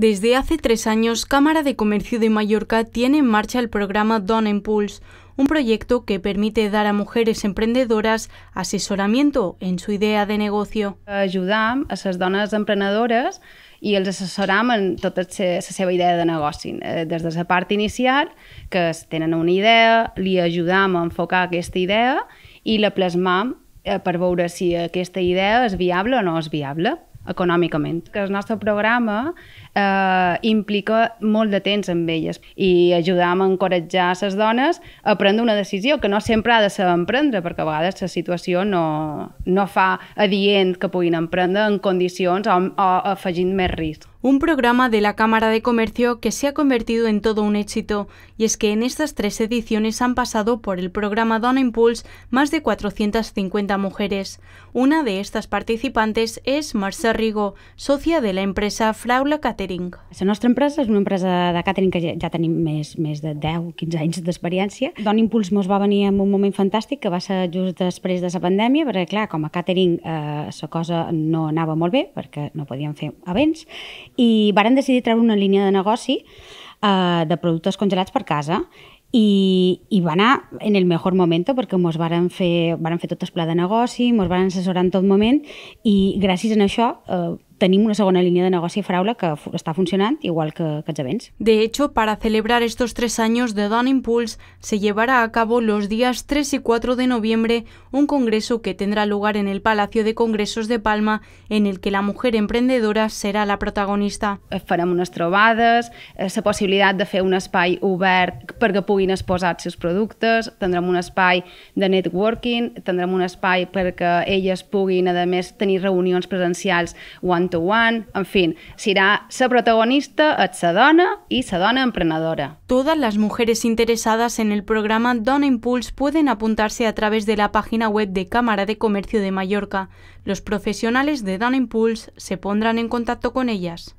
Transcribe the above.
Desde hace tres años, Cámara de Comercio de Mallorca tiene en marcha el programa Don Impulse, un proyecto que permite dar a mujeres emprendedoras asesoramiento en su idea de negocio. Ajudam a les dones emprenedores i els assessoram en tota la seva idea de negoci. Eh, des de la part inicial, que tenen una idea, li ajudam a enfocar aquesta idea i la plasmam eh, per veure si aquesta idea és viable o no és viable econòmicament. Que el nostre programa eh, implica molt de temps amb elles i ajudam a encoratjar les dones a prendre una decisió que no sempre ha de ser emprendre, perquè a vegades la situació no, no fa adient que puguin emprendre en condicions o, o afegint més risc. Un programa de la Cámara de Comercio que se ha convertido en todo un éxito, y es que en estas tres ediciones han pasado por el programa Dona Impulse más de 450 mujeres. Una de estas participantes és Marcia Rigo, socia de la empresa Fraula Catering. La nostra empresa és una empresa de catering que ja, tenim més, més de 10-15 anys d'experiència. Dona Impulse mos va venir en un moment fantàstic que va ser just després de la pandèmia, perquè clar, com a catering eh, la cosa no anava molt bé, perquè no podíem fer avents, i varen decidir treure una línia de negoci eh, de productes congelats per casa i, i va anar en el millor moment perquè ens varen fer, varen fer tot el pla de negoci, ens varen assessorar en tot moment i gràcies a això eh, tenim una segona línia de negoci fraula que està funcionant igual que, que Javens. De hecho, para celebrar estos tres años de Don Impulse, se llevará a cabo los días 3 y 4 de noviembre un congreso que tendrá lugar en el Palacio de Congresos de Palma, en el que la mujer emprendedora será la protagonista. Eh, farem unes trobades, eh, la possibilitat de fer un espai obert perquè puguin exposar els seus productes, tindrem un espai de networking, tindrem un espai perquè elles puguin, a més, tenir reunions presencials one en fin, será la protagonista y la dona emprendedora. Todas las mujeres interesadas en el programa Dona Impulse pueden apuntarse a través de la página web de Cámara de Comercio de Mallorca. Los profesionales de Dona Impulse se pondrán en contacto con ellas.